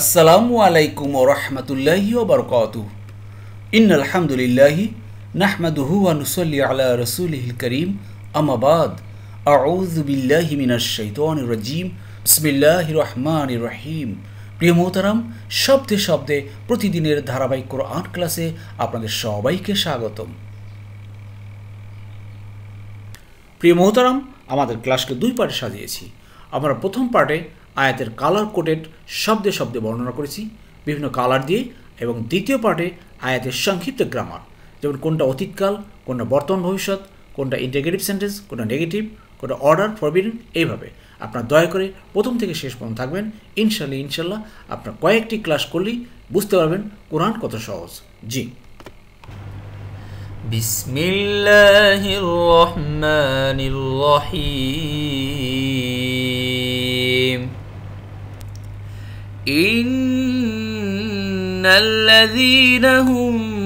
আসসালামু আলাইকুম ও রহমতুল্লাহি ওবরকত ইন আলহামদুলিল্লাহি নাহমাদুহুয়ানুসল্লি আলা রসুলহিল করিম আমাবাদ আউজুবিল্লাহি মিনাশৈতন রাজিম বিসমিল্লাহ রহমান রহিম প্রিয় মোহতারাম শব্দে শব্দে প্রতিদিনের ধারাবাহিক আর্ট ক্লাসে আপনাদের সবাইকে স্বাগতম প্রিয় মোহতারাম আমাদের ক্লাসকে দুই পার্টে সাজিয়েছি আমরা প্রথম পার্টে আয়াতের কালার কোডেড শব্দে শব্দে বর্ণনা করেছি বিভিন্ন কালার দিয়ে এবং দ্বিতীয় পার্টে আয়াতের সংক্ষিপ্ত গ্রামার যেমন কোনটা অতীতকাল কোনটা বর্তমান ভবিষ্যৎ কোনটা ইন্টিগ্রেটিভ সেন্টেন্স কোনটা নেগেটিভ কোনটা অর্ডার ফরবিডেন এইভাবে আপনার দয়া করে প্রথম থেকে শেষ পর্যন্ত থাকবেন ইনশাল্লাহ ইনশাল্লাহ আপনার কয়েকটি ক্লাস করলেই বুঝতে পারবেন কোরআন কত সহজ জি বিসমিল্লাহির রহমানির রহিম إن الذين هم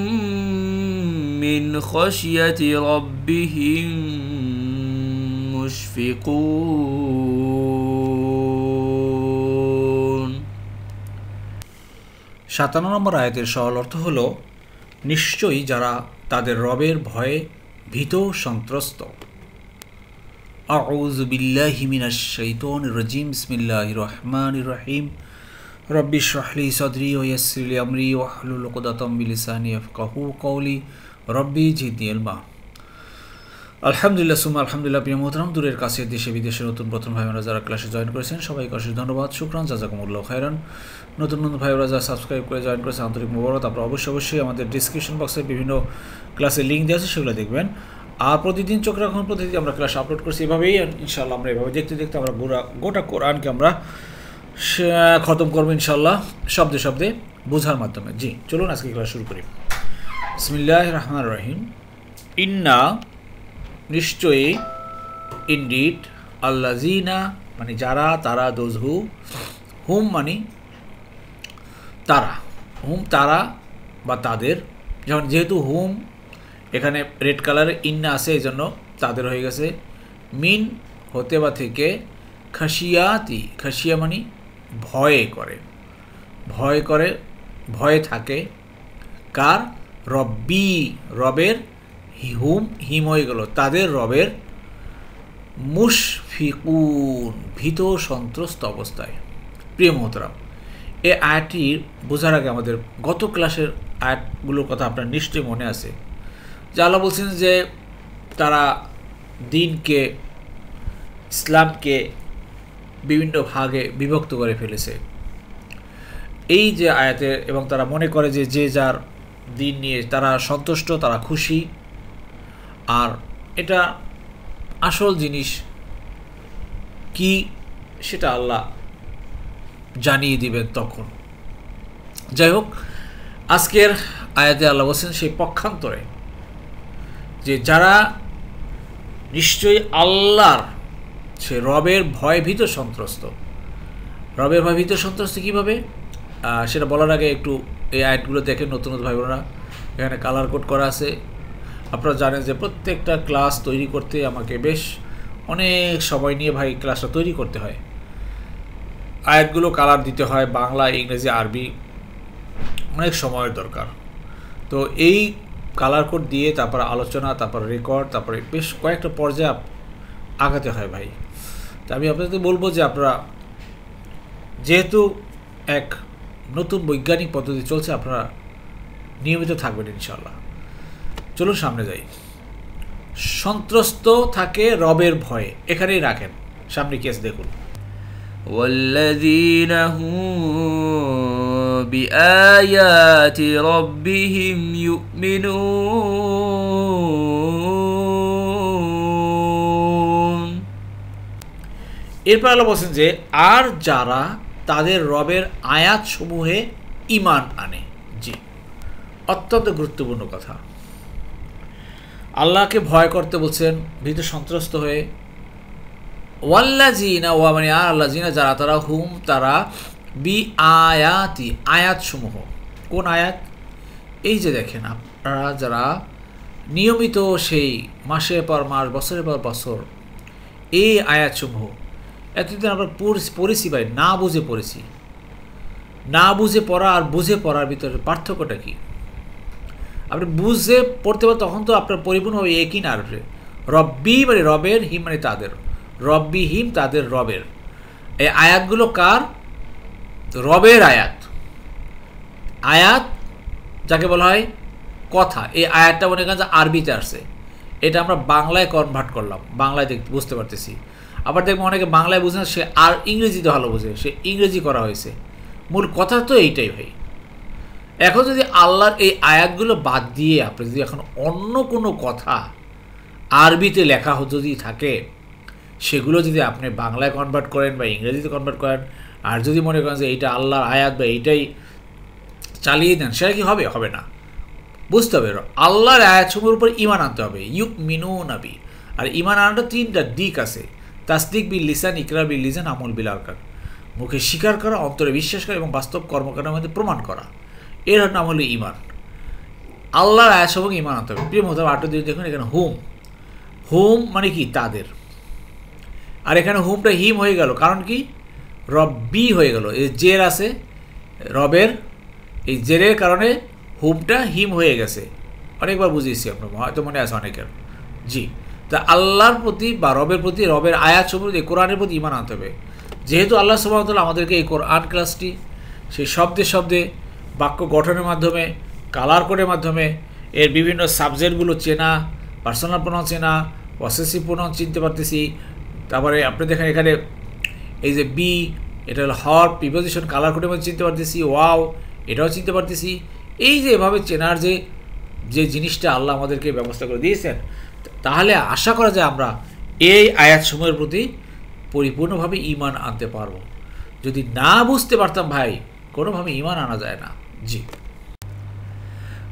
من خشية ربهم মুশফিকুন সাতান্ন নম্বর আয়াতের সরল অর্থ হল নিশ্চয়ই যারা তাদের রবের ভয়ে ভীত সন্ত্রস্ত আউজ বিল্লাহিমিনা শৈতন রজিম ইসমিল্লাহ রহমান রহিম রব্বি শহলি সদরি ও ইয়াসিরলি আমরি ওয়াহলুল উকদাতাম বিলিসানি কাহু কৌলি রব্বি জিদনি ইলমা আলহামদুলিল্লাহ সুমা আলহামদুলিল্লাহ প্রিয় মোহতরম দূরের কাছে দেশে বিদেশে নতুন প্রথম ভাই যারা ক্লাসে জয়েন করেছেন সবাইকে অশেষ ধন্যবাদ শুক্রান জাজাকুমুল্লাহ খায়রান নতুন নতুন ভাই যারা সাবস্ক্রাইব করে জয়েন করেছেন আন্তরিক মোবারত আপনারা অবশ্যই অবশ্যই আমাদের ডিসক্রিপশন বক্সে বিভিন্ন ক্লাসের লিঙ্ক দেওয়া আছে সেগুলো দেখবেন আর প্রতিদিন চোখ রাখুন প্রতিদিন আমরা ক্লাস আপলোড করছি এভাবেই ইনশাআল্লাহ আমরা এভাবে দেখতে দেখতে আমরা গোটা কোরআনকে আমরা খতম করবো ইনশাল্লাহ শব্দে শব্দে বোঝার মাধ্যমে জি চলুন আজকে ক্লাস শুরু করি বিসমিল্লাহ রহমান রহিম ইন্না নিশ্চয়ই ইন্ডিট জিনা মানে যারা তারা দোজ হু হুম মানে তারা হুম তারা বা তাদের যেমন যেহেতু হুম এখানে রেড কালারে ইন্না আছে এই জন্য তাদের হয়ে গেছে মিন হতে বা থেকে খাসিয়াতি খাসিয়া মানে ভয়ে করে ভয় করে ভয়ে থাকে কার রব্বি রবের হিহুম হিম হয়ে গেল তাদের রবের মুশফিকুন ভীত সন্ত্রস্ত অবস্থায় প্রিয় মহতরাম এ আয়াতটি বোঝার আগে আমাদের গত ক্লাসের আয়াতগুলোর কথা আপনার নিশ্চয়ই মনে আছে যে আল্লাহ বলছেন যে তারা দিনকে ইসলামকে বিভিন্ন ভাগে বিভক্ত করে ফেলেছে এই যে আয়াতের এবং তারা মনে করে যে যে যার দিন নিয়ে তারা সন্তুষ্ট তারা খুশি আর এটা আসল জিনিস কি সেটা আল্লাহ জানিয়ে দিবেন তখন যাই হোক আজকের আয়াতে আল্লাহ বলছেন সেই পক্ষান্তরে যে যারা নিশ্চয়ই আল্লাহর হচ্ছে রবের ভয়ভীত সন্ত্রস্ত রবের ভয়ভীত সন্ত্রস্ত কীভাবে সেটা বলার আগে একটু এই আয়াতগুলো দেখে নতুন নতুন ভাইবোনা এখানে কালার কোড করা আছে আপনারা জানেন যে প্রত্যেকটা ক্লাস তৈরি করতে আমাকে বেশ অনেক সময় নিয়ে ভাই ক্লাসটা তৈরি করতে হয় আয়াতগুলো কালার দিতে হয় বাংলা ইংরেজি আরবি অনেক সময়ের দরকার তো এই কালার কোড দিয়ে তারপর আলোচনা তারপর রেকর্ড তারপরে বেশ কয়েকটা পর্যায়ে আগাতে হয় ভাই তা আমি আপনাদের বলবো যে আপনারা যেহেতু এক নতুন বৈজ্ঞানিক পদ্ধতি চলছে আপনারা নিয়মিত থাকবেন ইনশাল্লাহ চলুন সামনে যাই সন্ত্রস্ত থাকে রবের ভয়ে এখানেই রাখেন সামনে কেস দেখুন والذين هم بآيات ربهم يؤمنون এরপর আল্লাহ বলছেন যে আর যারা তাদের রবের সমূহে ইমান আনে জি অত্যন্ত গুরুত্বপূর্ণ কথা আল্লাহকে ভয় করতে বলছেন ভীত সন্ত্রস্ত হয়ে ওয়াল্লা জিনা ওয়া মানে আর আল্লাহ জিনা যারা তারা হুম তারা বি আয়াতি সমূহ কোন আয়াত এই যে দেখেন আপনারা যারা নিয়মিত সেই মাসের পর মাস বছরের পর বছর এই আয়াতসমূহ এতদিন আমরা পড়েছি ভাই না বুঝে পড়েছি না বুঝে পড়া আর বুঝে পড়ার ভিতরে পার্থক্যটা কি আপনি বুঝে পড়তে পারেন তখন তো আপনার পরিপূর্ণভাবে একই না আসবে রব্বি মানে রবের হিম মানে তাদের রব্বি হিম তাদের রবের এই আয়াতগুলো কার রবের আয়াত আয়াত যাকে বলা হয় কথা এই আয়াতটা মনে করেন যে আরবিতে আসছে এটা আমরা বাংলায় কনভার্ট করলাম বাংলায় দেখতে বুঝতে পারতেছি আবার দেখবো অনেকে বাংলায় বুঝে না সে আর ইংরেজিতে ভালো বোঝে সে ইংরেজি করা হয়েছে মূল কথা তো এইটাই ভাই এখন যদি আল্লাহর এই আয়াতগুলো বাদ দিয়ে আপনি যদি এখন অন্য কোনো কথা আরবিতে লেখা যদি থাকে সেগুলো যদি আপনি বাংলায় কনভার্ট করেন বা ইংরেজিতে কনভার্ট করেন আর যদি মনে করেন যে এইটা আল্লাহর আয়াত বা এইটাই চালিয়ে দেন সেটা কি হবে হবে না বুঝতে হবে আল্লাহর আয়াতসমূহের উপর ইমান আনতে হবে ইউক মিনু নাবি আর ইমান আনাটা তিনটা দিক আছে তাসদিক বিল লিসান ইকরার বিল লিসান আমল বিল আরকান মুখে স্বীকার করা অন্তরে বিশ্বাস করা এবং বাস্তব কর্মকাণ্ডের মধ্যে প্রমাণ করা এর নাম হলো ইমান আল্লাহর আয়াস এবং ইমান অন্তর প্রিয় মতো আটো দিয়ে দেখুন এখানে হোম হোম মানে কি তাদের আর এখানে হোমটা হিম হয়ে গেল কারণ কি রব্বি হয়ে গেল এই জের আছে রবের এই জেরের কারণে হোমটা হিম হয়ে গেছে অনেকবার বুঝিয়েছি আপনার হয়তো মনে আছে অনেকের জি তা আল্লাহর প্রতি বা রবের প্রতি রবের আয়াত সম্পর্কে কোরআনের প্রতি ইমান আনতে হবে যেহেতু আল্লাহ সুবাহতাল্লাহ আমাদেরকে এই কোরআন ক্লাসটি সেই শব্দে শব্দে বাক্য গঠনের মাধ্যমে কালার কোডের মাধ্যমে এর বিভিন্ন সাবজেক্টগুলো চেনা পার্সোনাল প্রণাম চেনা পসেসিভ প্রণাম চিনতে পারতেছি তারপরে আপনি দেখেন এখানে এই যে বি এটা হল হর প্রিপোজিশন কালার কোডের মধ্যে চিনতে পারতেছি ওয়াও এটাও চিনতে পারতেছি এই যে এভাবে চেনার যে যে জিনিসটা আল্লাহ আমাদেরকে ব্যবস্থা করে দিয়েছেন তাহলে আশা করা যায় আমরা এই আয়াতসমূহের প্রতি পরিপূর্ণভাবে ইমান আনতে পারব যদি না বুঝতে পারতাম ভাই কোনোভাবে ইমান আনা যায় না জি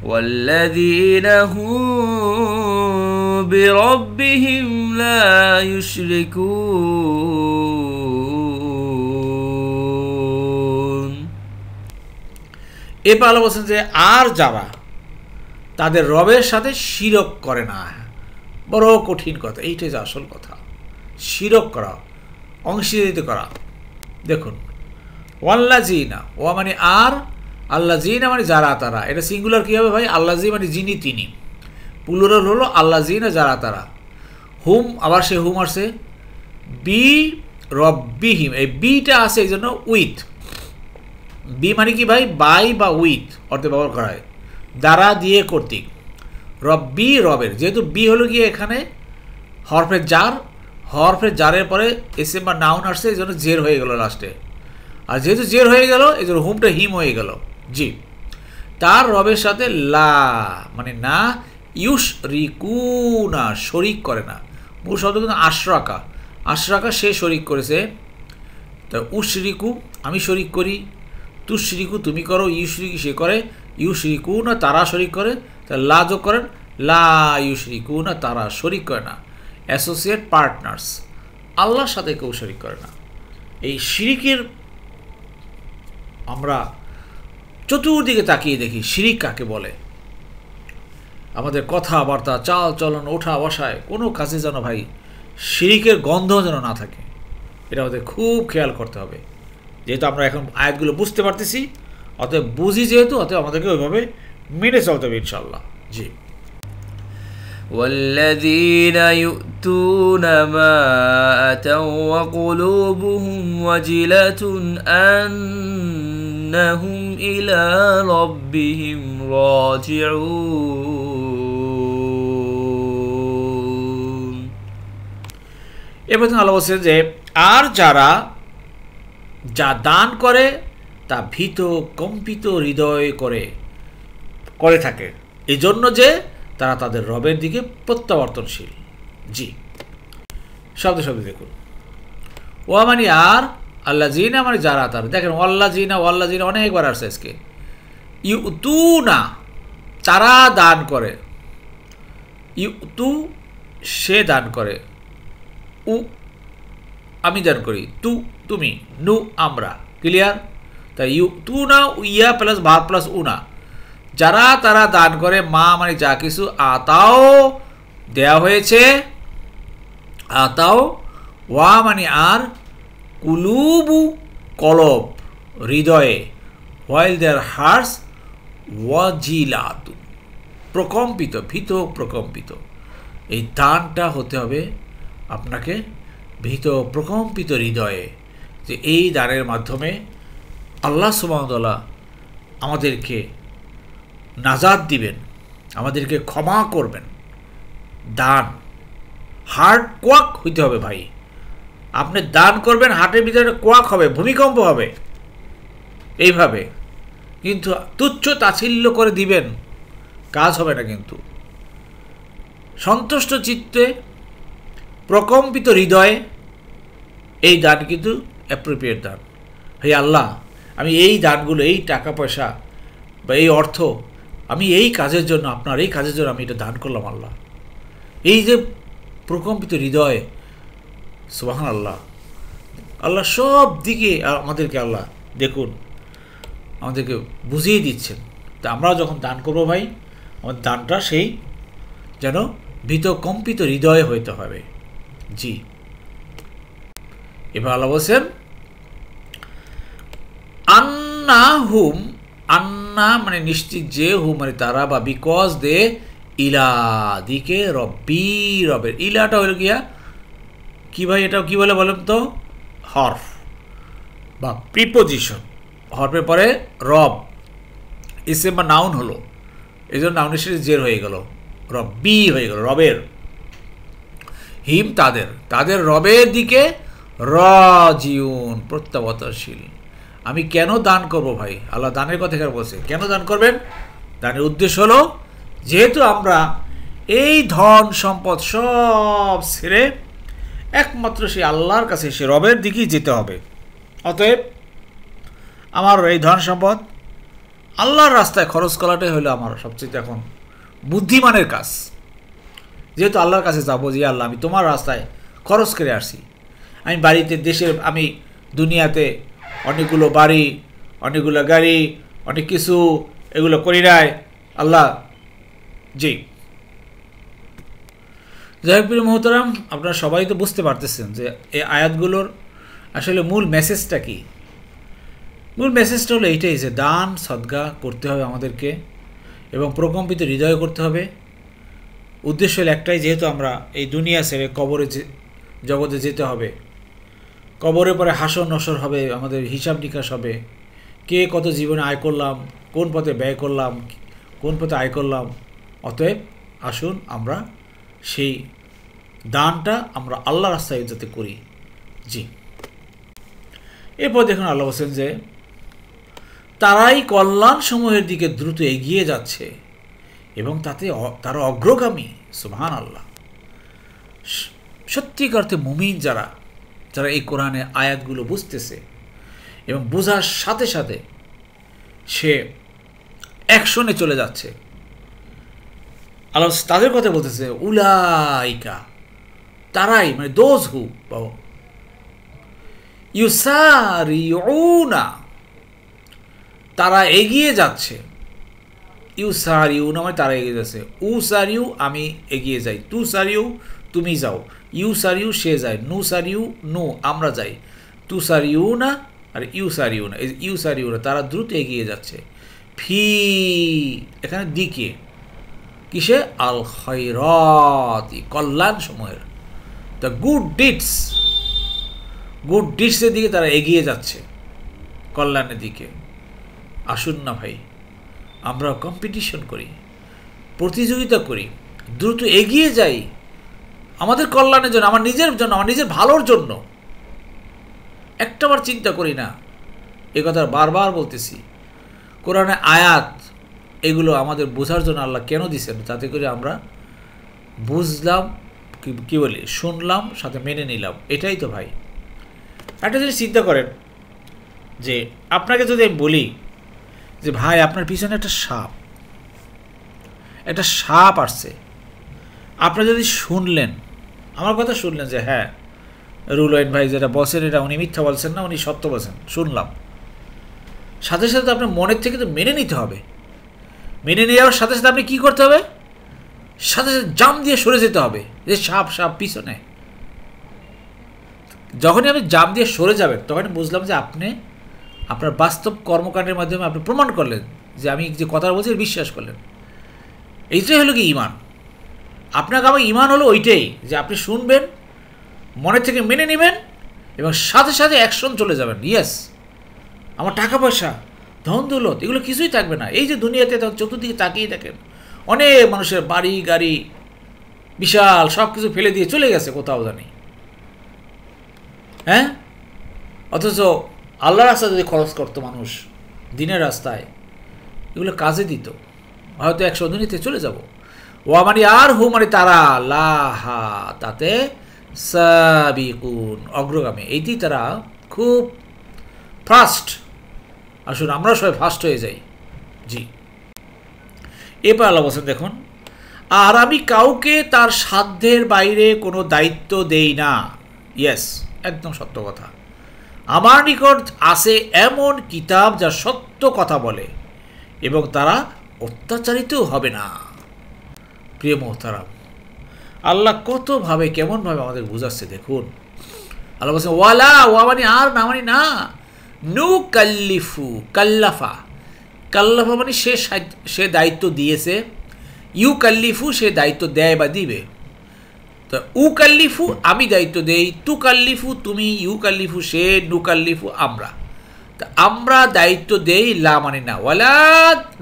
والذين এ পালো বলছেন যে আর যারা তাদের রবের সাথে শিরক করে না বড় কঠিন কথা এইটাই যে আসল কথা শিরক করা অংশীদারিত করা দেখুন ওয়াল্লা জি না ওয়া মানে আর আল্লাহ জি না মানে যারা তারা এটা সিঙ্গুলার কী হবে ভাই আল্লাহ জি মানে যিনি তিনি পুলুরাল হলো আল্লাহ জি না যারা তারা হুম আবার সে হুম আসে বি রব্বিহিম এই বিটা আছে এই জন্য উইথ বি মানে কি ভাই বাই বা উইথ অর্থে ব্যবহার করা হয় দ্বারা দিয়ে কর্তৃক রব বি রবের যেহেতু বি হলো গিয়ে এখানে হরফের জার হরফের জারের পরে এসএম বা নাউন আসছে এই জন্য জের হয়ে গেল লাস্টে আর যেহেতু জের হয়ে গেল এই জন্য হুমটা হিম হয়ে গেল জি তার রবের সাথে লা মানে না ইউস রিকু না শরিক করে না মূল শব্দ কিন্তু আশরাকা আশরাকা সে শরিক করেছে তা রিকু আমি শরিক করি রিকু তুমি করো ইউশরিকু সে করে রিকু না তারা শরিক করে তাহলে লা যোগ করেন লা ইউশরিকু না তারা শরিক করে না অ্যাসোসিয়েট পার্টনার্স আল্লাহর সাথে কেউ শরিক করে না এই শিরিকের আমরা চতুর্দিকে তাকিয়ে দেখি শিরিক কাকে বলে আমাদের কথাবার্তা চাল চলন ওঠা বসায় কোনো কাজে যেন ভাই শিরিকের গন্ধ যেন না থাকে এটা আমাদের খুব খেয়াল করতে হবে যেহেতু আমরা এখন আয়াতগুলো বুঝতে পারতেছি অতএব বুঝি যেহেতু অতএব আমাদেরকে ওইভাবে মেনে চলতে হবে ইনশাল্লাহ জি والذين يؤتون ما أتوا وقلوبهم وجلة أنهم إلى ربهم راجعون এবার আল্লাহ বলছেন যে আর যারা যা দান করে তা ভীত কম্পিত হৃদয় করে করে থাকে এজন্য যে তারা তাদের রবের দিকে প্রত্যাবর্তনশীল জি শব্দ শব্দ দেখুন ওয়া মানে আর আল্লাহ জিনা মানে যারা তার দেখেন অল্লা জিনা অল্লা জিনা অনেকবার আসছে আজকে ইউ তু না তারা দান করে ইউ তু সে দান করে উ আমি দান করি তু তুমি নু আমরা ক্লিয়ার তাই ইউ তু না ইয়া প্লাস ভার প্লাস উনা যারা তারা দান করে মা মানে যা কিছু আতাও দেয়া হয়েছে আতাও ওয়া মানে আর কুলুবু কলব হৃদয়ে হোয়াইল দেয়ার হার্স ওয়াজিলাতু প্রকম্পিত ভীত প্রকম্পিত এই দানটা হতে হবে আপনাকে ভীত প্রকম্পিত হৃদয়ে যে এই দানের মাধ্যমে আল্লাহ সুবাহতলা আমাদেরকে নাজাদ দিবেন আমাদেরকে ক্ষমা করবেন দান হার্ট কোয়াক হইতে হবে ভাই আপনি দান করবেন হার্টের ভিতরে কোয়াক হবে ভূমিকম্প হবে এইভাবে কিন্তু তুচ্ছ তাছিল্য করে দিবেন কাজ হবে না কিন্তু সন্তুষ্ট চিত্তে প্রকম্পিত হৃদয়ে এই দান কিন্তু অ্যাপ্রোপ্রিয়েট দান হে আল্লাহ আমি এই দানগুলো এই টাকা পয়সা বা এই অর্থ আমি এই কাজের জন্য আপনার এই কাজের জন্য আমি এটা দান করলাম আল্লাহ এই যে প্রকম্পিত হৃদয় সুবাহান আল্লাহ আল্লাহ সব দিকে আমাদেরকে আল্লাহ দেখুন আমাদেরকে বুঝিয়ে দিচ্ছেন তা আমরা যখন দান করবো ভাই আমার দানটা সেই যেন ভীত কম্পিত হৃদয়ে হইতে হবে জি এবার আল্লাহ বলছেন আন্না হুম আন্না না মানে নিশ্চিত যে হু মানে তারা বা বিকজ দে ইলা দিকে রবি রবের ইলাটা হইল গিয়া হ্যাঁ? কি ভাই এটাও কী বলে বলেন তো হর্ফ বা প্রিপোজিশন হর্ফের পরে রব এসে বা নাউন হলো এই জন্য নাউনের সাথে জের হয়ে গেল রবি হয়ে গেল রবের হিম তাদের তাদের রবের দিকে রজিউন প্রত্যাবতশীল আমি কেন দান করব ভাই আল্লাহ দানের কথা কেন বলছে কেন দান করবেন দানের উদ্দেশ্য হলো যেহেতু আমরা এই ধন সম্পদ সব ছেড়ে একমাত্র সেই আল্লাহর কাছে সে রবের দিকেই যেতে হবে অতএব আমার এই ধন সম্পদ আল্লাহর রাস্তায় খরচ করাটাই হলো আমার সবচেয়ে এখন বুদ্ধিমানের কাজ যেহেতু আল্লাহর কাছে যাবো যে আল্লাহ আমি তোমার রাস্তায় খরচ করে আসছি আমি বাড়িতে দেশের আমি দুনিয়াতে অনেকগুলো বাড়ি অনেকগুলো গাড়ি অনেক কিছু এগুলো করি নাই আল্লাহ জি যাই প্রিয় মহতরাম আপনারা সবাই তো বুঝতে পারতেছেন যে এই আয়াতগুলোর আসলে মূল মেসেজটা কি মূল মেসেজটা হলো এইটাই যে দান সদ্গা করতে হবে আমাদেরকে এবং প্রকম্পিত হৃদয় করতে হবে উদ্দেশ্য হলো একটাই যেহেতু আমরা এই দুনিয়া ছেড়ে কবরে জগতে যেতে হবে কবরের পরে হাসর নসর হবে আমাদের হিসাব নিকাশ হবে কে কত জীবনে আয় করলাম কোন পথে ব্যয় করলাম কোন পথে আয় করলাম অতএব আসুন আমরা সেই দানটা আমরা আল্লাহ রাস্তায় যাতে করি জি এরপর দেখুন আল্লাহ হোসেন যে তারাই কল্যাণ সমূহের দিকে দ্রুত এগিয়ে যাচ্ছে এবং তাতে তারা অগ্রগামী সুহান আল্লাহ সত্যিকার্থে অর্থে মুমিন যারা যারা এই কোরআনে আয়াতগুলো বুঝতেছে এবং বোঝার সাথে সাথে সে অ্যাকশনে চলে যাচ্ছে আল্লাহ তাদের কথা বলতেছে উলাইকা তারাই মানে দোজ হু ইউসারিউনা তারা এগিয়ে যাচ্ছে ইউসারিউ না মানে তারা এগিয়ে যাচ্ছে উসারিউ আমি এগিয়ে যাই তু সারিউ তুমি যাও ইউ সার ইউ সে যায় নু সার ইউ নু আমরা যাই তু সার ইউ না আর ইউ সার ইউ না ইউ সার ইউ না তারা দ্রুত এগিয়ে যাচ্ছে ফি এখানে দিকে কিসে আল খৈরতি কল্যাণ সময়ের দ্য গুড ডিটস গুড ডিটসের দিকে তারা এগিয়ে যাচ্ছে কল্যাণের দিকে আসুন না ভাই আমরা কম্পিটিশন করি প্রতিযোগিতা করি দ্রুত এগিয়ে যাই আমাদের কল্যাণের জন্য আমার নিজের জন্য আমার নিজের ভালোর জন্য একটাবার চিন্তা করি না এ কথা বারবার বলতেছি কোরআনে আয়াত এগুলো আমাদের বোঝার জন্য আল্লাহ কেন দিছেন যাতে করে আমরা বুঝলাম কি বলি শুনলাম সাথে মেনে নিলাম এটাই তো ভাই একটা জিনিস চিন্তা করেন যে আপনাকে যদি আমি বলি যে ভাই আপনার পিছনে একটা সাপ একটা সাপ আসছে আপনি যদি শুনলেন আমার কথা শুনলেন যে হ্যাঁ রুল ওয়েন ভাই যেটা বসেন এটা উনি মিথ্যা বলছেন না উনি সত্য বলছেন শুনলাম সাথে সাথে তো আপনার মনের থেকে তো মেনে নিতে হবে মেনে নিয়ে যাওয়ার সাথে সাথে আপনি কী করতে হবে সাথে সাথে জাম দিয়ে সরে যেতে হবে যে সাপ সাপ পিছনে যখনই আপনি জাম দিয়ে সরে যাবেন তখনই বুঝলাম যে আপনি আপনার বাস্তব কর্মকাণ্ডের মাধ্যমে আপনি প্রমাণ করলেন যে আমি যে কথা বলছি বিশ্বাস করলেন এইটাই হলো কি ইমান আপনাকে আমার ইমান হলো ওইটাই যে আপনি শুনবেন মনে থেকে মেনে নেবেন এবং সাথে সাথে অ্যাকশন চলে যাবেন ইয়েস আমার টাকা পয়সা ধন দৌলত এগুলো কিছুই থাকবে না এই যে দুনিয়াতে তখন চতুর্দিকে তাকিয়ে দেখেন অনেক মানুষের বাড়ি গাড়ি বিশাল সব কিছু ফেলে দিয়ে চলে গেছে কোথাও জানি হ্যাঁ অথচ আল্লাহ রাস্তা যদি খরচ করতো মানুষ দিনের রাস্তায় এগুলো কাজে দিত হয়তো একশো দিনিতে চলে যাব ওয়ামানি আর হু মানে তারা লাহা তাতে সাবিকুন অগ্রগামী এইটি তারা খুব ফাস্ট আসুন আমরা সবাই ফাস্ট হয়ে যাই জি এবার আল্লাহ বলছেন দেখুন আর আমি কাউকে তার সাধ্যের বাইরে কোনো দায়িত্ব দেই না ইয়েস একদম সত্য কথা আমার নিকট আছে এমন কিতাব যা সত্য কথা বলে এবং তারা অত্যাচারিতও হবে না প্রিয় মোহতারাম আল্লাহ কতভাবে কেমনভাবে আমাদের বুঝাচ্ছে দেখুন আল্লাহ বলছে ওয়ালা ওয়া মানে আর না মানে না নু কাল্লিফু কাল্লাফা কাল্লাফা মানে সে সে দায়িত্ব দিয়েছে ইউ কাল্লিফু সে দায়িত্ব দেয় বা দিবে তো উ কাল্লিফু আমি দায়িত্ব দেই তু কাল্লিফু তুমি ইউ কাল্লিফু সে নু কাল্লিফু আমরা তা আমরা দায়িত্ব দেই লা মানে না ওয়ালা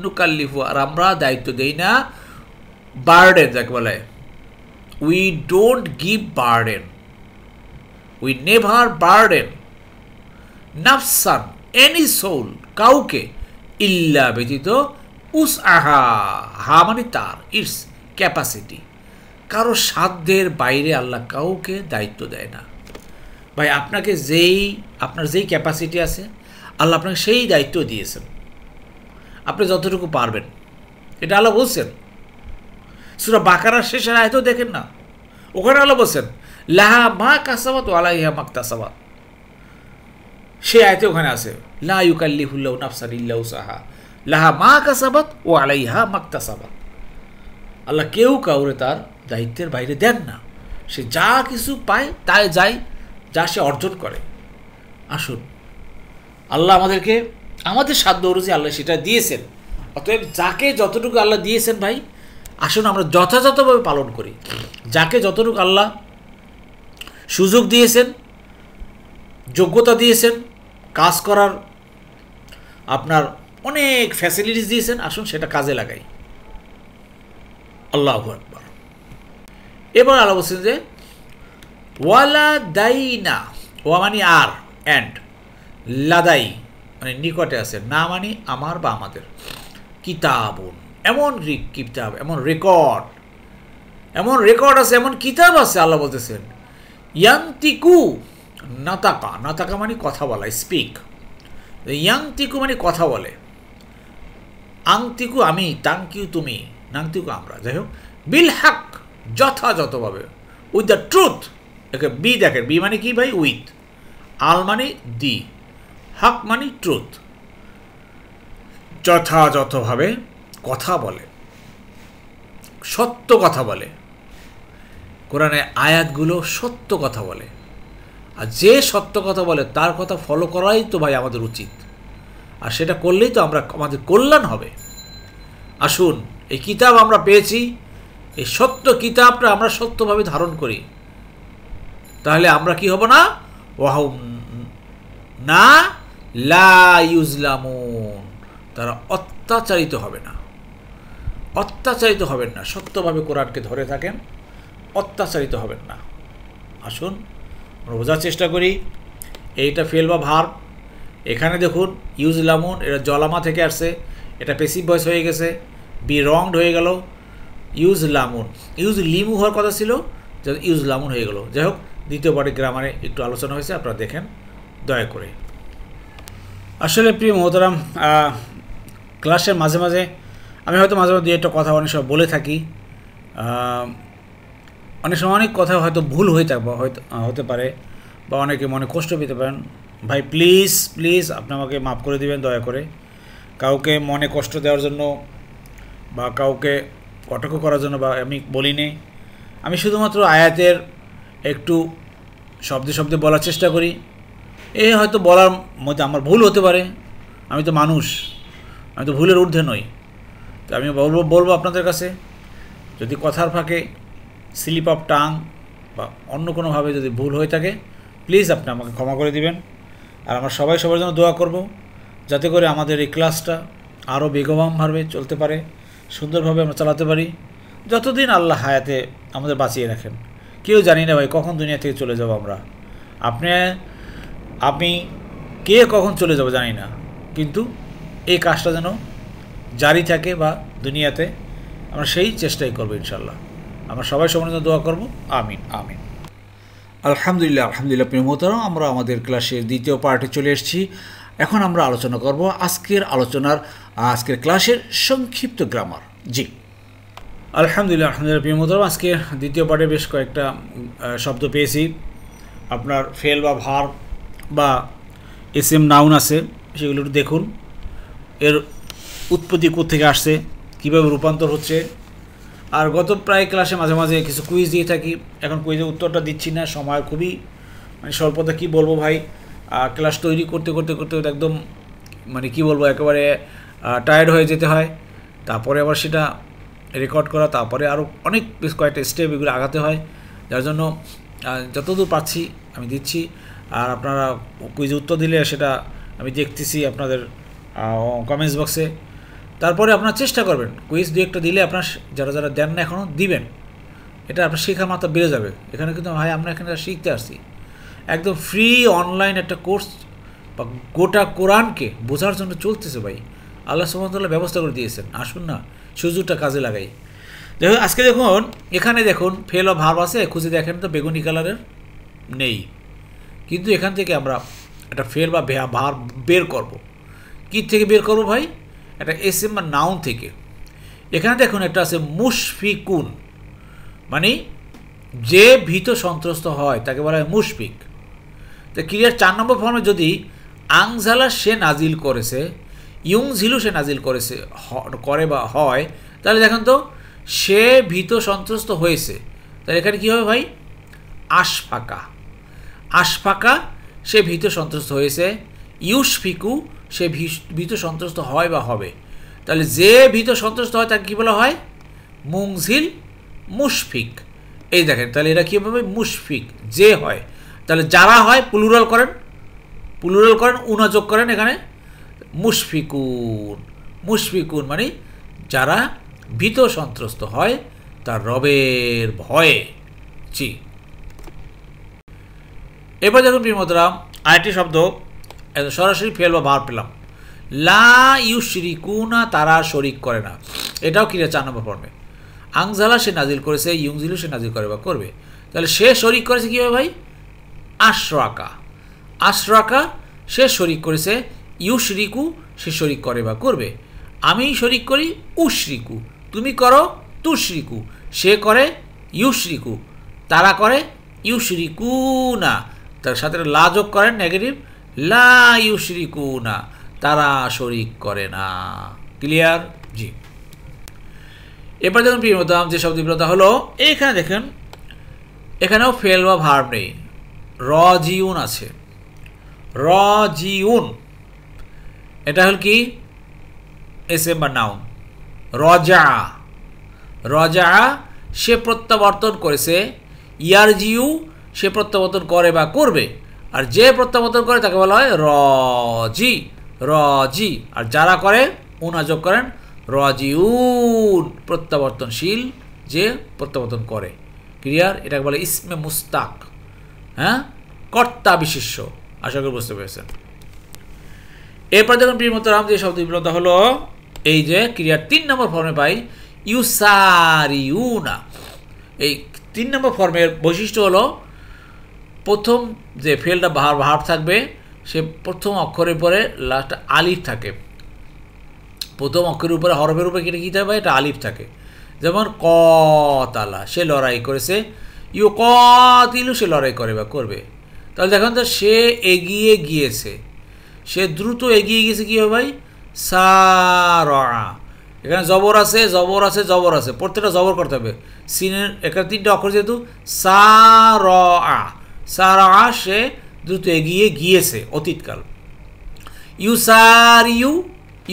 নু কাল্লিফু আর আমরা দায়িত্ব দেই না বার্ডেন যাকে বলে we don't give burden we never burden নাফসান এনি সোল কাউকে ইল্লা ব্যতীত উস আহা হা মানে তার ইটস ক্যাপাসিটি কারো সাধ্যের বাইরে আল্লাহ কাউকে দায়িত্ব দেয় না ভাই আপনাকে যেই আপনার যেই ক্যাপাসিটি আছে আল্লাহ আপনাকে সেই দায়িত্ব দিয়েছেন আপনি যতটুকু পারবেন এটা আল্লাহ বলছেন সুরা বাকারার শেষের আয়তেও দেখেন না ওখানে আলো বলছেন লাহা মা কাসাবাত ওয়ালা ইহা মাক সে আয়তে ওখানে আছে লা ইউকাল্লিহুল্লাহ নাফসান ইল্লাহ সাহা লাহা মা কাসাবাত ও আলাইহা মাক্তাসাবাত আল্লাহ কেউ কাউরে তার দায়িত্বের বাইরে দেন না সে যা কিছু পায় তাই যায় যা সে অর্জন করে আসুন আল্লাহ আমাদেরকে আমাদের সাধ্য অনুযায়ী আল্লাহ সেটা দিয়েছেন অতএব যাকে যতটুকু আল্লাহ দিয়েছেন ভাই আসুন আমরা যথাযথভাবে পালন করি যাকে যতটুকু আল্লাহ সুযোগ দিয়েছেন যোগ্যতা দিয়েছেন কাজ করার আপনার অনেক ফ্যাসিলিটিস দিয়েছেন আসুন সেটা কাজে লাগাই আল্লাহ আকবর এবার আল্লাহ বলছেন যে ওয়ালা দাইনা ওয়া মানে আর অ্যান্ড লাদাই মানে নিকটে আছে না মানে আমার বা আমাদের কিতাবন এমন কিতাব এমন রেকর্ড এমন রেকর্ড আছে এমন কিতাব আছে আল্লাহ বলতেছেন তাকা নাতাকা নাতাকা মানে কথা বলা স্পিক ইয়াংতিকু মানে কথা বলে আংতিকু আমি তাংকিউ তুমি নাংতিকু আমরা যাই হোক বিল হাক যথাযথভাবে উইথ দ্য ট্রুথ একে বি দেখেন বি মানে কি ভাই উইথ আল মানে দি হাক মানে ট্রুথ যথাযথভাবে কথা বলে সত্য কথা বলে কোরআনে আয়াতগুলো সত্য কথা বলে আর যে সত্য কথা বলে তার কথা ফলো করাই তো ভাই আমাদের উচিত আর সেটা করলেই তো আমরা আমাদের কল্যাণ হবে আসুন এই কিতাব আমরা পেয়েছি এই সত্য কিতাবটা আমরা সত্যভাবে ধারণ করি তাহলে আমরা কি হব না ওয়াহ না লা ইউজলামুন তারা অত্যাচারিত হবে না অত্যাচারিত হবেন না সত্যভাবে কোরআনকে ধরে থাকেন অত্যাচারিত হবেন না আসুন আমরা বোঝার চেষ্টা করি এইটা ফেল বা ভার এখানে দেখুন ইউজ লামুন এটা জলামা থেকে আসছে এটা পেসিভ ভয়েস হয়ে গেছে বি রংড হয়ে গেল ইউজ লামুন ইউজ লিমু হওয়ার কথা ছিল ইউজ লামুন হয়ে গেল যাই হোক দ্বিতীয়বারে গ্রামারে একটু আলোচনা হয়েছে আপনারা দেখেন দয়া করে আসলে প্রিয় মহতারাম ক্লাসের মাঝে মাঝে আমি হয়তো মাঝে মাঝে একটা কথা অনেক সময় বলে থাকি অনেক সময় অনেক কথা হয়তো ভুল হয়ে থাকবো হয়তো হতে পারে বা অনেকে মনে কষ্ট পেতে পারেন ভাই প্লিজ প্লিজ আপনি আমাকে মাফ করে দিবেন দয়া করে কাউকে মনে কষ্ট দেওয়ার জন্য বা কাউকে কটক করার জন্য বা আমি বলিনি আমি শুধুমাত্র আয়াতের একটু শব্দে শব্দে বলার চেষ্টা করি এ হয়তো বলার মধ্যে আমার ভুল হতে পারে আমি তো মানুষ আমি তো ভুলের ঊর্ধ্বে নই তো আমি বলবো বলবো আপনাদের কাছে যদি কথার ফাঁকে স্লিপ অফ টাং বা অন্য কোনোভাবে যদি ভুল হয়ে থাকে প্লিজ আপনি আমাকে ক্ষমা করে দিবেন আর আমার সবাই সবার জন্য দোয়া করব যাতে করে আমাদের এই ক্লাসটা আরও বেগমভাবে চলতে পারে সুন্দরভাবে আমরা চালাতে পারি যতদিন আল্লাহ হায়াতে আমাদের বাঁচিয়ে রাখেন কেউ জানি না ভাই কখন দুনিয়া থেকে চলে যাব আমরা আপনি আপনি কে কখন চলে যাব জানি না কিন্তু এই কাজটা যেন জারি থাকে বা দুনিয়াতে আমরা সেই চেষ্টাই করবো ইনশাল্লাহ আমরা সবাই সমন্বিত দোয়া করব আমিন আমিন আলহামদুলিল্লাহ আলহামদুলিল্লাহ প্রেমতারাও আমরা আমাদের ক্লাসের দ্বিতীয় পার্টে চলে এসেছি এখন আমরা আলোচনা করব আজকের আলোচনার আজকের ক্লাসের সংক্ষিপ্ত গ্রামার জি আলহামদুলিল্লাহ আলহামদুলিল্লাহ প্রিয়মতরম আজকে দ্বিতীয় পার্টে বেশ কয়েকটা শব্দ পেয়েছি আপনার ফেল বা ভার বা এস এম নাউন আছে সেগুলো একটু দেখুন এর উৎপত্তি থেকে আসছে কীভাবে রূপান্তর হচ্ছে আর গত প্রায় ক্লাসে মাঝে মাঝে কিছু কুইজ দিয়ে থাকি এখন কুইজের উত্তরটা দিচ্ছি না সময় খুবই মানে স্বল্পতা কী বলবো ভাই ক্লাস তৈরি করতে করতে করতে একদম মানে কি বলবো একেবারে টায়ার্ড হয়ে যেতে হয় তারপরে আবার সেটা রেকর্ড করা তারপরে আরও অনেক বেশ কয়েকটা স্টেপ এগুলো আগাতে হয় যার জন্য যতদূর পাচ্ছি আমি দিচ্ছি আর আপনারা কুইজ উত্তর দিলে সেটা আমি দেখতেছি আপনাদের কমেন্টস বক্সে তারপরে আপনার চেষ্টা করবেন কুইজ দু একটা দিলে আপনার যারা যারা দেন না এখনও দিবেন এটা আপনার শেখার মাত্রা বেড়ে যাবে এখানে কিন্তু ভাই আমরা এখানে শিখতে আসছি একদম ফ্রি অনলাইন একটা কোর্স বা গোটা কোরআনকে বোঝার জন্য চলতেছে ভাই আল্লাহ সুমতাল্লাহ ব্যবস্থা করে দিয়েছেন আসুন না সুযোগটা কাজে লাগাই দেখুন আজকে দেখুন এখানে দেখুন ফেল অফ ভাব আছে খুঁজে দেখেন তো বেগুনি কালারের নেই কিন্তু এখান থেকে আমরা একটা ফেল বা ভার বের করব কি থেকে বের করব ভাই একটা এস এম বা নাউন থেকে এখানে দেখুন একটা আছে মুশফিকুন মানে যে ভীত সন্ত্রস্ত হয় তাকে বলা হয় মুশফিক তো ক্রিয়ার চার নম্বর ফর্মে যদি আংঝালা সে নাজিল করেছে ইয়ং ঝিলু সে নাজিল করেছে করে বা হয় তাহলে দেখেন তো সে ভীত সন্ত্রস্ত হয়েছে তাহলে এখানে কী হবে ভাই আশফাকা আশফাকা সে ভীত সন্ত্রস্ত হয়েছে ইউসফিকু সে ভীত সন্ত্রস্ত হয় বা হবে তাহলে যে ভীত সন্ত্রস্ত হয় তাকে কী বলা হয় মুংঝিল মুশফিক এই দেখেন তাহলে এরা কী হবে মুশফিক যে হয় তাহলে যারা হয় প্লুরাল করেন প্লুরাল করেন উনা যোগ করেন এখানে মুশফিকুন মুশফিকুন মানে যারা ভীত সন্ত্রস্ত হয় তার রবের ভয়ে চি এবার দেখুন প্রিমতরাম আরেকটি শব্দ সরাসরি ফেল বা বার পেলাম লা ইউ শিরিকুনা তারা শরিক করে না এটাও কিনা চার নম্বর পর্বে আংজালা সে নাজিল করেছে ইউংজিলু সে নাজিল করে বা করবে তাহলে সে শরিক করেছে কীভাবে ভাই আশ্রাকা আশ্রাকা সে শরিক করেছে ইউ শিরিকু সে শরিক করে বা করবে আমি শরিক করি উশ্রিকু তুমি করো শ্রিকু সে করে ইউ শ্রিকু তারা করে ইউ শ্রিকু না তার সাথে লাজক করেন নেগেটিভ লা ইউশরিকুনা তারা শরিক করে না ক্লিয়ার জি এবার দেখুন প্রিয়তাম যে শব্দ বিপ্রতা হলো এখানে দেখেন এখানেও ফেল বা ভার্ব নেই র জিউন আছে র জিউন এটা হল কি এসএম বা নাউন রজা রজা সে প্রত্যাবর্তন করেছে ইয়ারজিউ সে প্রত্যাবর্তন করে বা করবে আর যে প্রত্যাবর্তন করে তাকে বলা হয় রজি রজি আর যারা করে উনা যোগ করেন রজিউন প্রত্যাবর্তনশীল যে প্রত্যাবর্তন করে ক্লিয়ার এটাকে বলে ইসমে মুস্তাক হ্যাঁ কর্তা বিশিষ্য আশা করি বুঝতে পেরেছেন এরপর দেখুন প্রিমতরাম যে শব্দ বিপ্লবতা হলো এই যে ক্রিয়ার তিন নম্বর ফর্মে পাই ইউসারিউনা এই তিন নম্বর ফর্মের বৈশিষ্ট্য হলো প্রথম যে ফেলটা ভার ভার থাকবে সে প্রথম অক্ষরের পরে লাস্ট আলিফ থাকে প্রথম অক্ষরের উপরে হরফের উপরে কেটে কী থাকবে এটা আলিফ থাকে যেমন ক তালা সে লড়াই করেছে ইউ ক তিলু সে লড়াই করে বা করবে তাহলে দেখুন তো সে এগিয়ে গিয়েছে সে দ্রুত এগিয়ে গিয়েছে কী হবে ভাই সারা এখানে জবর আছে জবর আছে জবর আছে প্রত্যেকটা জবর করতে হবে সিনের এখানে তিনটা অক্ষর যেহেতু সা র আ সারা সে দ্রুত এগিয়ে গিয়েছে অতীতকাল ইউসার ইউ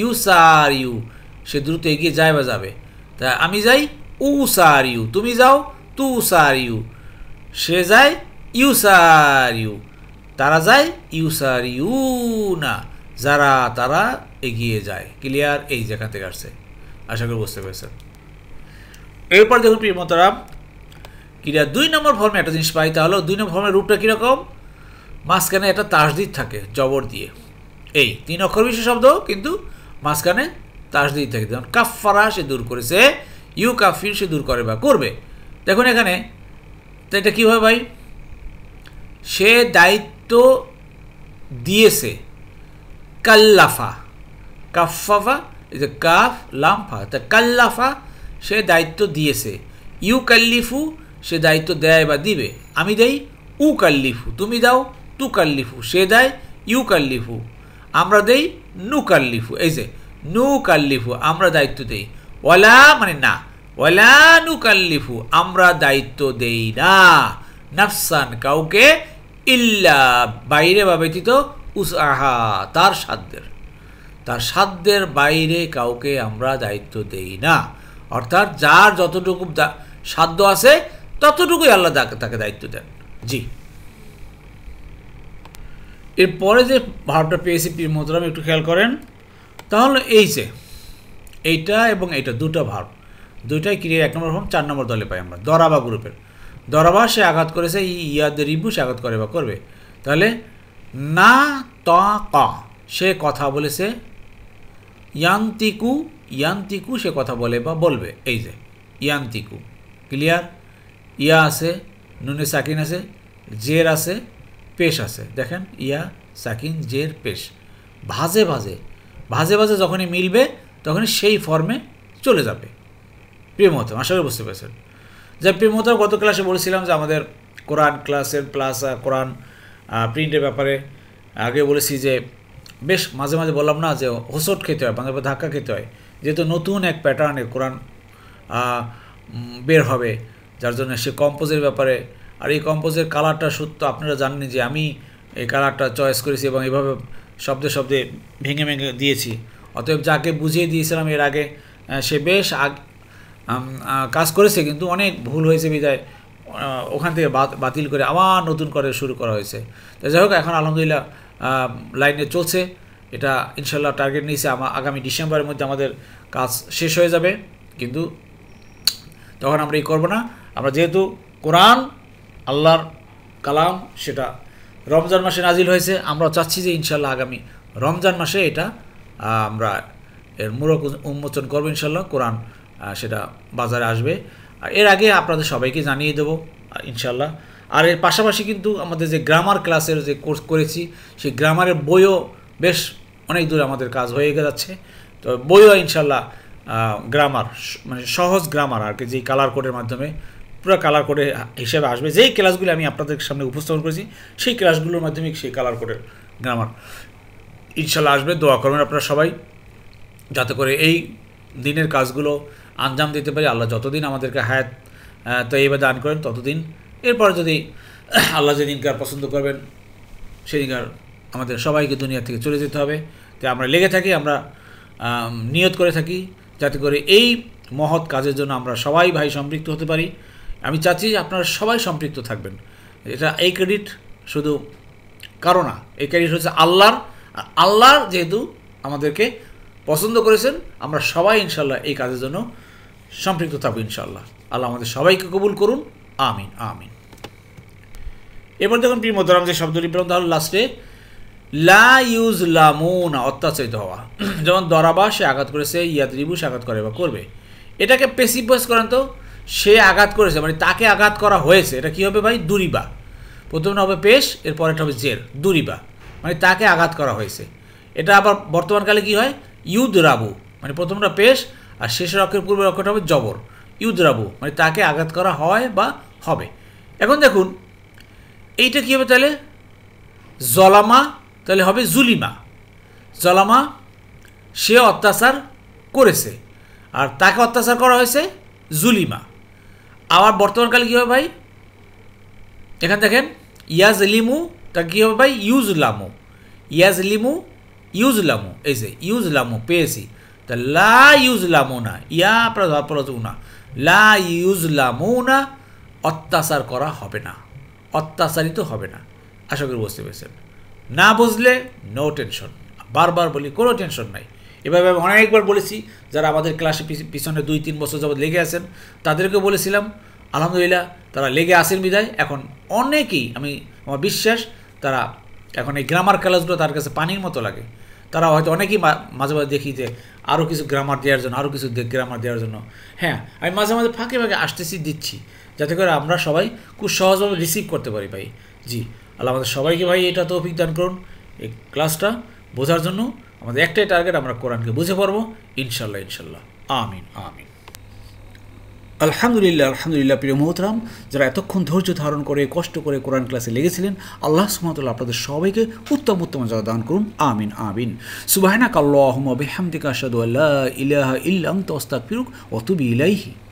ইউসার ইউ সে দ্রুত এগিয়ে যায় বা যাবে তা আমি যাই উ সার ইউ তুমি যাও তু সার ইউ সে যায় ইউসার ইউ তারা যায় ইউসার ইউ না যারা তারা এগিয়ে যায় ক্লিয়ার এই জায়গা থেকে আসছে আশা করি বুঝতে পেরেছেন এরপর দেখুন মতারাম ক্রিয়া দুই নম্বর ফর্মে একটা জিনিস পাই তাহলে দুই নম্বর ফর্মের রূপটা কীরকম মাঝখানে একটা তাসদিদ থাকে জবর দিয়ে এই তিন অক্ষর বিশেষ শব্দ কিন্তু মাঝখানে তাসদিদ থাকে যেমন কাফারা সে দূর করেছে ইউ কাফির সে দূর করে বা করবে দেখুন এখানে তো এটা কীভাবে ভাই সে দায়িত্ব দিয়েছে কাল্লাফা কাফাফা এই যে কাফ লাম্ফা তা কাল্লাফা সে দায়িত্ব দিয়েছে ইউ কাল্লিফু সে দায়িত্ব দেয় বা দিবে আমি দেই উ কাল্লিফু তুমি দাও তু কাল্লিফু সে দেয় ইউ কাল্লিফু আমরা দেই নু কাল্লিফু এই যে নু কাল্লিফু আমরা দায়িত্ব দেই ওলা মানে না ওলা নু কাল্লিফু আমরা দায়িত্ব দেই না নাফসান কাউকে ইল্লা বাইরে বা ব্যতীত আহা তার সাধ্যের তার সাধ্যের বাইরে কাউকে আমরা দায়িত্ব দেই না অর্থাৎ যার যতটুকু সাধ্য আছে ততটুকুই আল্লাহ তাকে দায়িত্ব দেন জি এরপরে যে ভাবটা পেয়েছি পীর মোদরাম একটু খেয়াল করেন তাহলে এই যে এইটা এবং এইটা দুটো ভাব দুইটাই ক্রিয়া এক নম্বর ভাব চার নম্বর দলে পাই আমরা দরাবা গ্রুপের দরাবা সে আঘাত করেছে ইয়াদের রিবু সে আঘাত করে বা করবে তাহলে না ত ক সে কথা বলেছে ইয়ান্তিকু ইয়ান্তিকু সে কথা বলে বা বলবে এই যে ইয়ান্তিকু ক্লিয়ার ইয়া আছে নুনে সাকিন আছে জের আছে পেশ আছে দেখেন ইয়া সাকিন জের পেশ ভাজে ভাজে ভাজে ভাজে যখনই মিলবে তখনই সেই ফর্মে চলে যাবে প্রিয়মতম আশা করি বুঝতে পেরেছেন যে প্রিয়মতম গত ক্লাসে বলেছিলাম যে আমাদের কোরআন ক্লাসের প্লাস কোরআন প্রিন্টের ব্যাপারে আগে বলেছি যে বেশ মাঝে মাঝে বললাম না যে হোসট খেতে হয় মাঝে ধাক্কা খেতে হয় যেহেতু নতুন এক প্যাটার্নের কোরআন বের হবে যার জন্য সে কম্পোজের ব্যাপারে আর এই কম্পোজের কালারটা সত্য আপনারা জানেন যে আমি এই কালারটা চয়েস করেছি এবং এভাবে শব্দে শব্দে ভেঙে ভেঙে দিয়েছি অতএব যাকে বুঝিয়ে দিয়েছিলাম এর আগে সে বেশ আগ কাজ করেছে কিন্তু অনেক ভুল হয়েছে বিদায় ওখান থেকে বাতিল করে আবার নতুন করে শুরু করা হয়েছে তো যাই হোক এখন আলহামদুলিল্লাহ লাইনে চলছে এটা ইনশাল্লাহ টার্গেট নিয়েছে আমার আগামী ডিসেম্বরের মধ্যে আমাদের কাজ শেষ হয়ে যাবে কিন্তু তখন আমরা এই করবো না আমরা যেহেতু কোরআন আল্লাহর কালাম সেটা রমজান মাসে নাজিল হয়েছে আমরা চাচ্ছি যে ইনশাল্লাহ আগামী রমজান মাসে এটা আমরা এর মূলক উন্মোচন করবো ইনশাল্লাহ কোরআন সেটা বাজারে আসবে আর এর আগে আপনাদের সবাইকে জানিয়ে দেবো ইনশাল্লাহ আর এর পাশাপাশি কিন্তু আমাদের যে গ্রামার ক্লাসের যে কোর্স করেছি সেই গ্রামারের বইও বেশ অনেক দূর আমাদের কাজ হয়ে যাচ্ছে তো বইও ইনশাল্লাহ গ্রামার মানে সহজ গ্রামার আর কি যেই কালার কোডের মাধ্যমে পুরো কালার কোডের হিসেবে আসবে যেই ক্লাসগুলি আমি আপনাদের সামনে উপস্থাপন করেছি সেই ক্লাসগুলোর মাধ্যমে সেই কালার কোডের গ্রামার ইনশাল্লাহ আসবে দোয়া করবেন আপনারা সবাই যাতে করে এই দিনের কাজগুলো আঞ্জাম দিতে পারি আল্লাহ যতদিন আমাদেরকে হায়াত তো এইভাবে দান করেন ততদিন এরপর যদি আল্লাহ যেদিনকার পছন্দ করবেন সেদিনকার আমাদের সবাইকে দুনিয়া থেকে চলে যেতে হবে তাই আমরা লেগে থাকি আমরা নিয়ত করে থাকি যাতে করে এই মহৎ কাজের জন্য আমরা সবাই ভাই সম্পৃক্ত হতে পারি আমি চাচ্ছি যে আপনারা সবাই সম্পৃক্ত থাকবেন এটা এই ক্রেডিট শুধু কারো না এই ক্রেডিট হচ্ছে আল্লাহর আর আল্লাহর যেহেতু আমাদেরকে পছন্দ করেছেন আমরা সবাই ইনশাল্লাহ এই কাজের জন্য সম্পৃক্ত থাকবো ইনশাল্লাহ আল্লাহ আমাদের সবাইকে কবুল করুন আমিন আমিন এবার দেখুন প্রিয় যে শব্দটি বলুন তাহলে লাস্টে লা ইউজ লামুনা অত্যাচারিত হওয়া যেমন দরাবা সে আঘাত করেছে ইয়াদরিবু সে আঘাত করে বা করবে এটাকে পেসিভ করেন তো সে আঘাত করেছে মানে তাকে আঘাত করা হয়েছে এটা কী হবে ভাই দুরিবা প্রথমে হবে পেশ এটা হবে জের দুরিবা মানে তাকে আঘাত করা হয়েছে এটা আবার বর্তমানকালে কি হয় ইউদরাবু মানে প্রথমটা পেশ আর শেষের অক্ষের পূর্বের অক্ষরটা হবে জবর ইউদরাবু মানে তাকে আঘাত করা হয় বা হবে এখন দেখুন এইটা কী হবে তাহলে জলামা তাহলে হবে জুলিমা জলামা সে অত্যাচার করেছে আর তাকে অত্যাচার করা হয়েছে জুলিমা আবার বর্তমানকাল কী হবে ভাই এখান দেখেন ইয়াজ লিমু তা কী হবে ভাই ইউজ লামু ইয়াজ লিমু ইউজ লামু এই যে ইউজ লামু পেয়েছি তা লা ইউজ লামু না ইয়া প্রধান না লা ইউজ লামু না অত্যাচার করা হবে না অত্যাচারিত হবে না আশা করি বুঝতে পেরেছেন না বুঝলে নো টেনশন বারবার বলি কোনো টেনশন নাই এভাবে আমি অনেকবার বলেছি যারা আমাদের ক্লাসে পিছনে দুই তিন বছর যাবৎ লেগে আছেন তাদেরকে বলেছিলাম আলহামদুলিল্লাহ তারা লেগে আসেন বিদায় এখন অনেকেই আমি আমার বিশ্বাস তারা এখন এই গ্রামার ক্লাসগুলো তার কাছে পানির মতো লাগে তারা হয়তো অনেকেই মাঝে মাঝে দেখি যে আরও কিছু গ্রামার দেওয়ার জন্য আরও কিছু গ্রামার দেওয়ার জন্য হ্যাঁ আমি মাঝে মাঝে ফাঁকে ফাঁকে আসতেছি দিচ্ছি যাতে করে আমরা সবাই খুব সহজভাবে রিসিভ করতে পারি ভাই জি আল্লাহ আমাদের সবাইকে ভাই এটা তো অভিজ্ঞান করুন এই ক্লাসটা বোঝার জন্য আমাদের একটাই টার্গেট আমরা কোরআনকে বুঝে পারবো ইনশাল্লাহ ইনশাল্লাহ আমিন আমিন আলহামদুলিল্লাহ আলহামদুলিল্লাহ প্রিয় মহতরাম যারা এতক্ষণ ধৈর্য ধারণ করে কষ্ট করে কোরআন ক্লাসে লেগেছিলেন আল্লাহ সুমাতুল্লাহ আপনাদের সবাইকে উত্তম উত্তম জায়গা দান করুন আমিন আমিন সুবাহনা কাল্লাহ বেহামদিকা সাদু আল্লাহ ইলাহা ইল্লাম তস্তাক অতুবি ইলাইহি